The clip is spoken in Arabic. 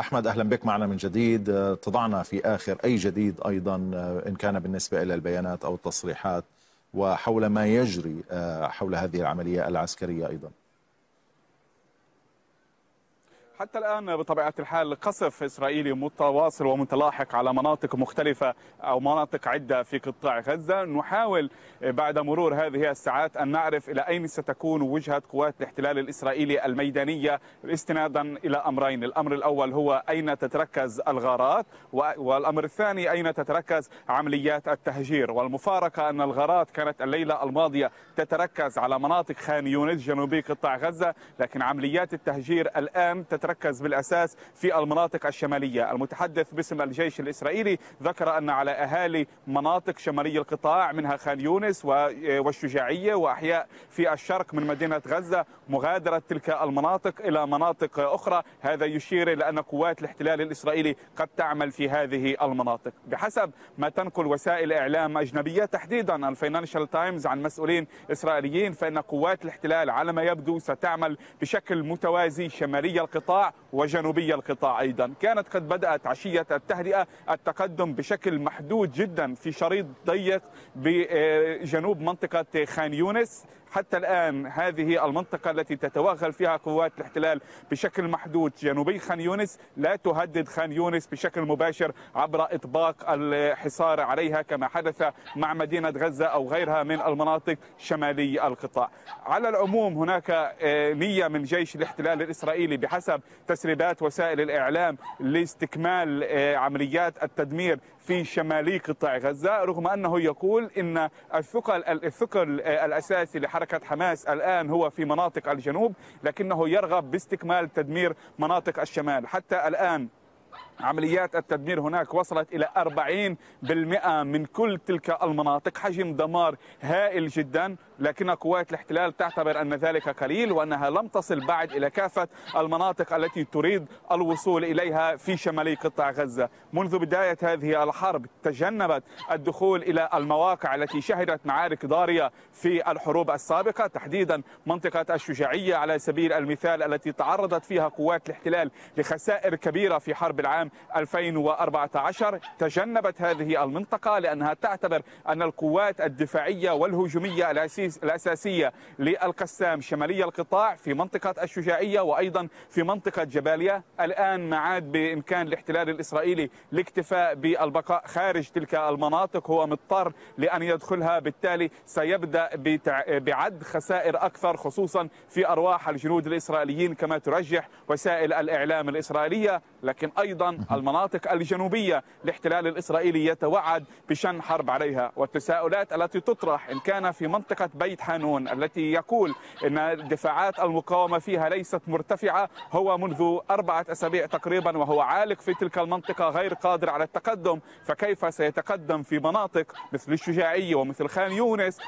أحمد أهلا بك معنا من جديد آه، تضعنا في آخر أي جديد أيضا آه، إن كان بالنسبة إلى البيانات أو التصريحات وحول ما يجري آه، حول هذه العملية العسكرية أيضا حتى الآن بطبيعة الحال قصف إسرائيلي متواصل ومتلاحق على مناطق مختلفة أو مناطق عدة في قطاع غزة نحاول بعد مرور هذه الساعات أن نعرف إلى أين ستكون وجهة قوات الاحتلال الإسرائيلي الميدانية استنادا إلى أمرين الأمر الأول هو أين تتركز الغارات والأمر الثاني أين تتركز عمليات التهجير والمفارقة أن الغارات كانت الليلة الماضية تتركز على مناطق خان يونس جنوبي قطاع غزة لكن عمليات التهجير الآن تتركز تتركز بالأساس في المناطق الشمالية المتحدث باسم الجيش الإسرائيلي ذكر أن على أهالي مناطق شمالي القطاع منها خان يونس والشجاعية وأحياء في الشرق من مدينة غزة مغادرة تلك المناطق إلى مناطق أخرى هذا يشير إلى أن قوات الاحتلال الإسرائيلي قد تعمل في هذه المناطق بحسب ما تنقل وسائل إعلام أجنبية تحديدا الفاينانشال تايمز عن مسؤولين إسرائيليين فإن قوات الاحتلال على ما يبدو ستعمل بشكل متوازي شمالي القطاع وجنوبي القطاع أيضا كانت قد بدأت عشية التهدئة التقدم بشكل محدود جدا في شريط ضيق بجنوب منطقة خان يونس حتى الآن هذه المنطقة التي تتوغل فيها قوات الاحتلال بشكل محدود جنوبي خان يونس لا تهدد خان يونس بشكل مباشر عبر إطباق الحصار عليها كما حدث مع مدينة غزة أو غيرها من المناطق شمالي القطاع على العموم هناك آه، نية من جيش الاحتلال الإسرائيلي بحسب تسريبات وسائل الإعلام لاستكمال آه، عمليات التدمير في شمالي قطاع غزة رغم أنه يقول إن الثقل الثقل آه، الأساسي لحركة حماس الآن هو في مناطق الجنوب لكنه يرغب باستكمال تدمير مناطق الشمال حتى الآن عمليات التدمير هناك وصلت إلى 40% من كل تلك المناطق حجم دمار هائل جدا لكن قوات الاحتلال تعتبر أن ذلك قليل وأنها لم تصل بعد إلى كافة المناطق التي تريد الوصول إليها في شمالي قطاع غزة منذ بداية هذه الحرب تجنبت الدخول إلى المواقع التي شهدت معارك ضارية في الحروب السابقة تحديدا منطقة الشجاعية على سبيل المثال التي تعرضت فيها قوات الاحتلال لخسائر كبيرة في حرب العام 2014 تجنبت هذه المنطقة لأنها تعتبر أن القوات الدفاعية والهجومية الأساسية الأساسية للقسام شمالي القطاع في منطقة الشجاعية وأيضا في منطقة جباليا الآن ما عاد بإمكان الاحتلال الإسرائيلي الاكتفاء بالبقاء خارج تلك المناطق هو مضطر لأن يدخلها بالتالي سيبدأ بعد خسائر أكثر خصوصا في أرواح الجنود الإسرائيليين كما ترجح وسائل الإعلام الإسرائيلية لكن أيضا المناطق الجنوبية الاحتلال الإسرائيلي يتوعد بشن حرب عليها والتساؤلات التي تطرح إن كان في منطقة بيت حانون التي يقول أن دفاعات المقاومة فيها ليست مرتفعة هو منذ أربعة أسابيع تقريبا وهو عالق في تلك المنطقة غير قادر على التقدم فكيف سيتقدم في مناطق مثل الشجاعية ومثل خان يونس